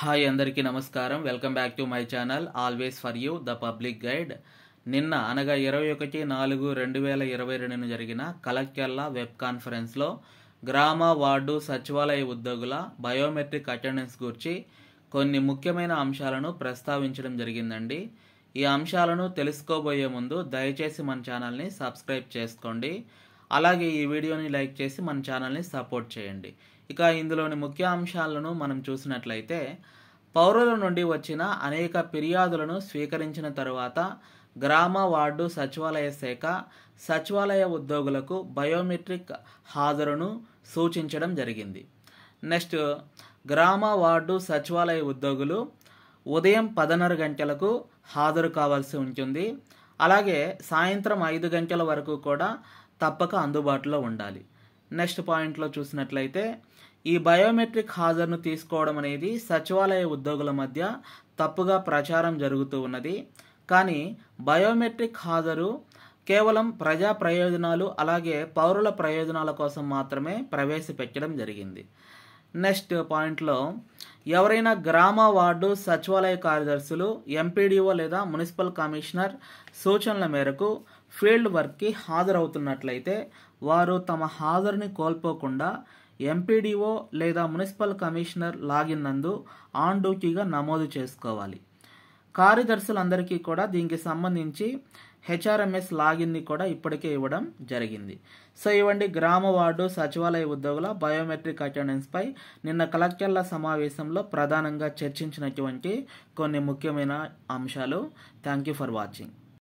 hi అందరికీ నమస్కారం welcome back to my channel always for you the public guide నిన్న అనగా ఇరవై ఒకటి నాలుగు రెండు వేల ఇరవై రెండున జరిగిన కలెక్టర్ల వెబ్ కాన్ఫరెన్స్లో గ్రామ వార్డు సచివాలయ ఉద్యోగుల బయోమెట్రిక్ అటెండెన్స్ గురించి కొన్ని ముఖ్యమైన అంశాలను ప్రస్తావించడం జరిగిందండి ఈ అంశాలను తెలుసుకోబోయే ముందు దయచేసి మన ఛానల్ని సబ్స్క్రైబ్ చేసుకోండి అలాగే ఈ వీడియోని లైక్ చేసి మన ఛానల్ని సపోర్ట్ చేయండి ఇక ఇందులోని ముఖ్య అంశాలను మనం చూసినట్లయితే పౌరుల నుండి వచ్చిన అనేక ఫిర్యాదులను స్వీకరించిన తరువాత గ్రామ వార్డు సచివాలయ శాఖ సచివాలయ ఉద్యోగులకు బయోమెట్రిక్ హాజరును సూచించడం జరిగింది నెక్స్ట్ గ్రామ వార్డు సచివాలయ ఉద్యోగులు ఉదయం పదన్నర గంటలకు హాజరు కావాల్సి ఉంటుంది అలాగే సాయంత్రం ఐదు గంటల వరకు కూడా తప్పక అందుబాటులో ఉండాలి నెక్స్ట్ పాయింట్లో చూసినట్లయితే ఈ బయోమెట్రిక్ హాజరును తీసుకోవడం అనేది సచివాలయ ఉద్యోగుల మధ్య తప్పుగా ప్రచారం జరుగుతూ ఉన్నది కానీ బయోమెట్రిక్ హాజరు కేవలం ప్రజా ప్రయోజనాలు అలాగే పౌరుల ప్రయోజనాల కోసం మాత్రమే ప్రవేశపెట్టడం జరిగింది నెక్స్ట్ పాయింట్లో ఎవరైనా గ్రామ వార్డు సచివాలయ కార్యదర్శులు ఎంపీడీఓ లేదా మున్సిపల్ కమిషనర్ సూచనల మేరకు ఫీల్డ్ వర్క్కి హాజరవుతున్నట్లయితే వారు తమ హాజరుని కోల్పోకుండా ఎంపీడీఓ లేదా మున్సిపల్ కమిషనర్ లాగిన్ నందు ఆన్ డ్యూటీగా నమోదు చేసుకోవాలి కార్యదర్శులందరికీ కూడా దీనికి సంబంధించి హెచ్ఆర్ఎంఎస్ లాగిన్ని కూడా ఇప్పటికే ఇవ్వడం జరిగింది సో ఇవ్వండి గ్రామ వార్డు సచివాలయ ఉద్యోగుల బయోమెట్రిక్ అటెండెన్స్పై నిన్న కలెక్టర్ల సమావేశంలో ప్రధానంగా చర్చించినటువంటి కొన్ని ముఖ్యమైన అంశాలు థ్యాంక్ యూ ఫర్ వాచింగ్